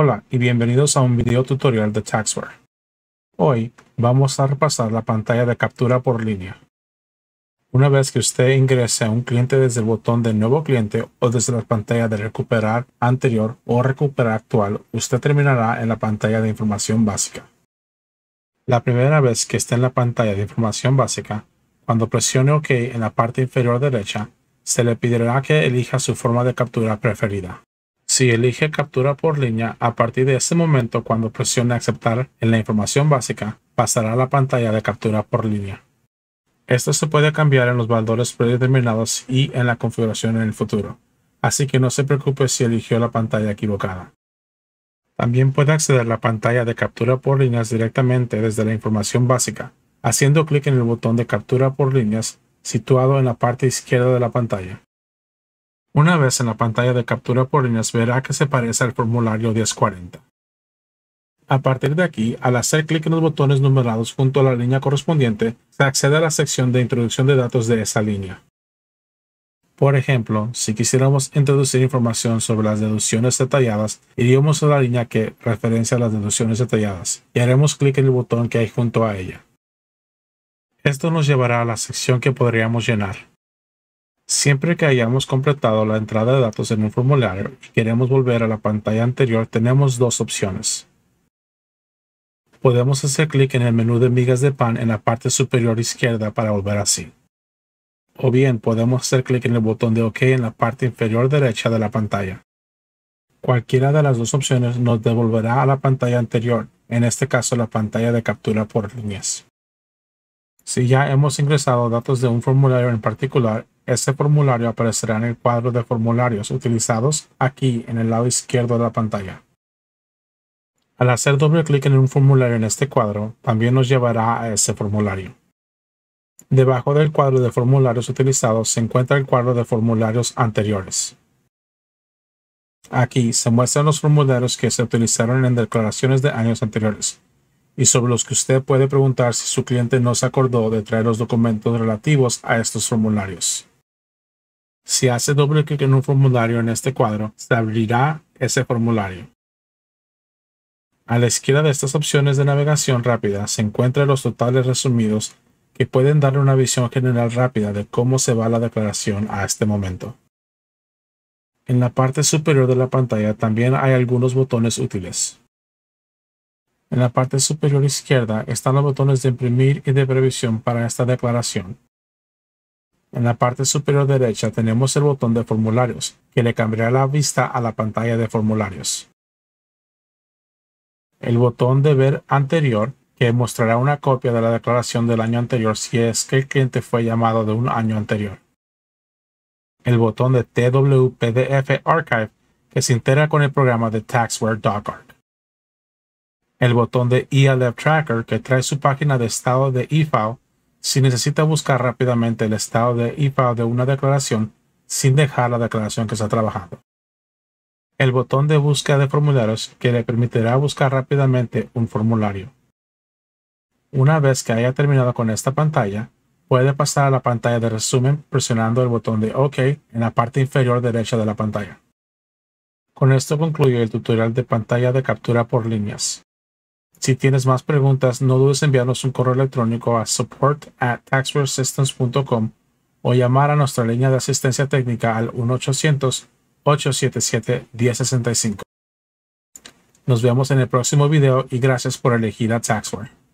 Hola y bienvenidos a un video tutorial de Taxware. Hoy vamos a repasar la pantalla de captura por línea. Una vez que usted ingrese a un cliente desde el botón de Nuevo cliente o desde la pantalla de Recuperar anterior o Recuperar actual, usted terminará en la pantalla de Información básica. La primera vez que esté en la pantalla de Información básica, cuando presione OK en la parte inferior derecha, se le pedirá que elija su forma de captura preferida. Si elige captura por línea, a partir de este momento cuando presione aceptar en la información básica, pasará a la pantalla de captura por línea. Esto se puede cambiar en los valores predeterminados y en la configuración en el futuro, así que no se preocupe si eligió la pantalla equivocada. También puede acceder a la pantalla de captura por líneas directamente desde la información básica, haciendo clic en el botón de captura por líneas situado en la parte izquierda de la pantalla. Una vez en la pantalla de captura por líneas verá que se parece al formulario 1040. A partir de aquí, al hacer clic en los botones numerados junto a la línea correspondiente, se accede a la sección de introducción de datos de esa línea. Por ejemplo, si quisiéramos introducir información sobre las deducciones detalladas, iríamos a la línea que referencia a las deducciones detalladas y haremos clic en el botón que hay junto a ella. Esto nos llevará a la sección que podríamos llenar. Siempre que hayamos completado la entrada de datos en un formulario y queremos volver a la pantalla anterior, tenemos dos opciones. Podemos hacer clic en el menú de migas de pan en la parte superior izquierda para volver así. O bien podemos hacer clic en el botón de OK en la parte inferior derecha de la pantalla. Cualquiera de las dos opciones nos devolverá a la pantalla anterior, en este caso la pantalla de captura por líneas. Si ya hemos ingresado datos de un formulario en particular, este formulario aparecerá en el cuadro de formularios utilizados aquí en el lado izquierdo de la pantalla. Al hacer doble clic en un formulario en este cuadro, también nos llevará a ese formulario. Debajo del cuadro de formularios utilizados se encuentra el cuadro de formularios anteriores. Aquí se muestran los formularios que se utilizaron en declaraciones de años anteriores y sobre los que usted puede preguntar si su cliente no se acordó de traer los documentos relativos a estos formularios. Si hace doble clic en un formulario en este cuadro, se abrirá ese formulario. A la izquierda de estas opciones de navegación rápida se encuentran los totales resumidos que pueden darle una visión general rápida de cómo se va la declaración a este momento. En la parte superior de la pantalla también hay algunos botones útiles. En la parte superior izquierda están los botones de imprimir y de previsión para esta declaración. En la parte superior derecha tenemos el botón de formularios, que le cambiará la vista a la pantalla de formularios. El botón de ver anterior, que mostrará una copia de la declaración del año anterior si es que el cliente fue llamado de un año anterior. El botón de TWPDF Archive, que se integra con el programa de Taxware.org. El botón de ELF Tracker, que trae su página de estado de eFile si necesita buscar rápidamente el estado de IPA de una declaración sin dejar la declaración que está trabajando. El botón de búsqueda de formularios que le permitirá buscar rápidamente un formulario. Una vez que haya terminado con esta pantalla, puede pasar a la pantalla de resumen presionando el botón de OK en la parte inferior derecha de la pantalla. Con esto concluye el tutorial de pantalla de captura por líneas. Si tienes más preguntas, no dudes en enviarnos un correo electrónico a support at o llamar a nuestra línea de asistencia técnica al 1-800-877-1065. Nos vemos en el próximo video y gracias por elegir a Taxware.